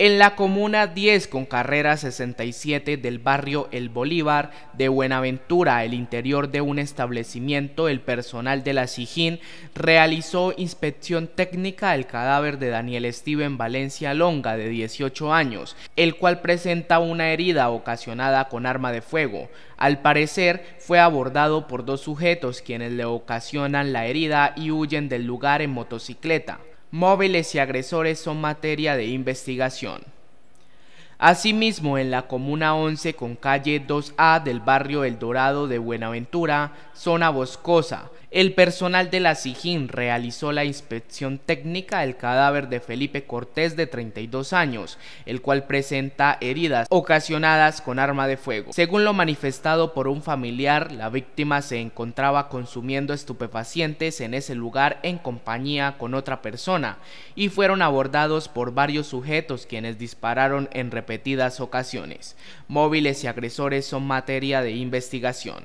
en la comuna 10 con carrera 67 del barrio El Bolívar de Buenaventura, el interior de un establecimiento, el personal de la SIGIN realizó inspección técnica del cadáver de Daniel Steven Valencia Longa de 18 años, el cual presenta una herida ocasionada con arma de fuego. Al parecer fue abordado por dos sujetos quienes le ocasionan la herida y huyen del lugar en motocicleta móviles y agresores son materia de investigación. Asimismo, en la Comuna 11 con calle 2A del barrio El Dorado de Buenaventura, zona boscosa, el personal de la SIGIN realizó la inspección técnica del cadáver de Felipe Cortés de 32 años, el cual presenta heridas ocasionadas con arma de fuego. Según lo manifestado por un familiar, la víctima se encontraba consumiendo estupefacientes en ese lugar en compañía con otra persona y fueron abordados por varios sujetos quienes dispararon en repetidas ocasiones. Móviles y agresores son materia de investigación.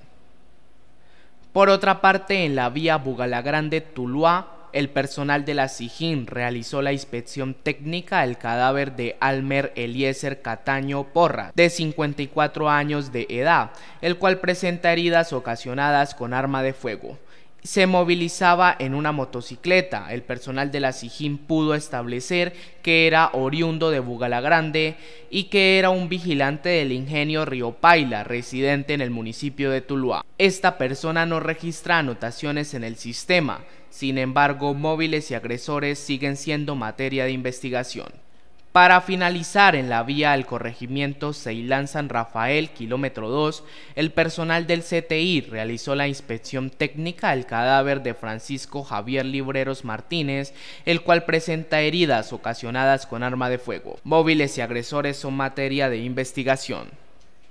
Por otra parte, en la vía Bugalagrande Tuluá, el personal de la SIGIN realizó la inspección técnica del cadáver de Almer Eliezer Cataño Porra, de 54 años de edad, el cual presenta heridas ocasionadas con arma de fuego se movilizaba en una motocicleta. El personal de la SIJIN pudo establecer que era oriundo de Bugalagrande y que era un vigilante del ingenio Río Paila, residente en el municipio de Tuluá. Esta persona no registra anotaciones en el sistema, sin embargo, móviles y agresores siguen siendo materia de investigación. Para finalizar en la vía al corregimiento Ceilán San Rafael, kilómetro 2, el personal del CTI realizó la inspección técnica al cadáver de Francisco Javier Libreros Martínez, el cual presenta heridas ocasionadas con arma de fuego. Móviles y agresores son materia de investigación.